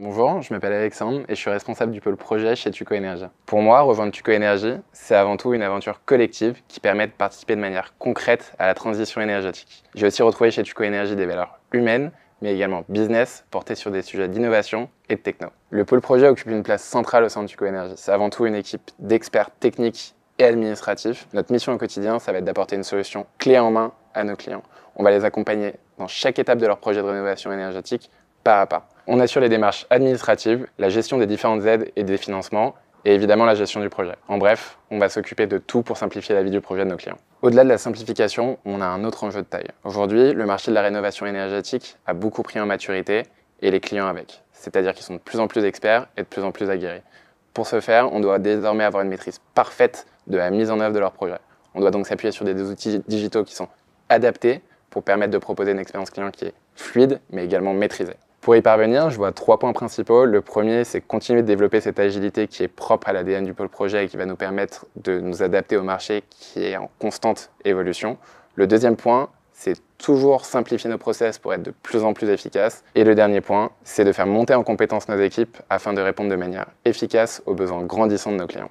Bonjour, je m'appelle Alexandre et je suis responsable du pôle projet chez Tuco Energy. Pour moi, rejoindre Tuco Energy, c'est avant tout une aventure collective qui permet de participer de manière concrète à la transition énergétique. J'ai aussi retrouvé chez Tuco Energy des valeurs humaines, mais également business, portées sur des sujets d'innovation et de techno. Le pôle projet occupe une place centrale au sein de Tuco Energy. C'est avant tout une équipe d'experts techniques et administratifs. Notre mission au quotidien, ça va être d'apporter une solution clé en main à nos clients. On va les accompagner dans chaque étape de leur projet de rénovation énergétique, pas à pas. On assure les démarches administratives, la gestion des différentes aides et des financements, et évidemment la gestion du projet. En bref, on va s'occuper de tout pour simplifier la vie du projet de nos clients. Au-delà de la simplification, on a un autre enjeu de taille. Aujourd'hui, le marché de la rénovation énergétique a beaucoup pris en maturité et les clients avec. C'est-à-dire qu'ils sont de plus en plus experts et de plus en plus aguerris. Pour ce faire, on doit désormais avoir une maîtrise parfaite de la mise en œuvre de leur projet. On doit donc s'appuyer sur des outils digitaux qui sont adaptés pour permettre de proposer une expérience client qui est fluide mais également maîtrisée. Pour y parvenir, je vois trois points principaux. Le premier, c'est continuer de développer cette agilité qui est propre à l'ADN du pôle projet et qui va nous permettre de nous adapter au marché qui est en constante évolution. Le deuxième point, c'est toujours simplifier nos process pour être de plus en plus efficaces. Et le dernier point, c'est de faire monter en compétence nos équipes afin de répondre de manière efficace aux besoins grandissants de nos clients.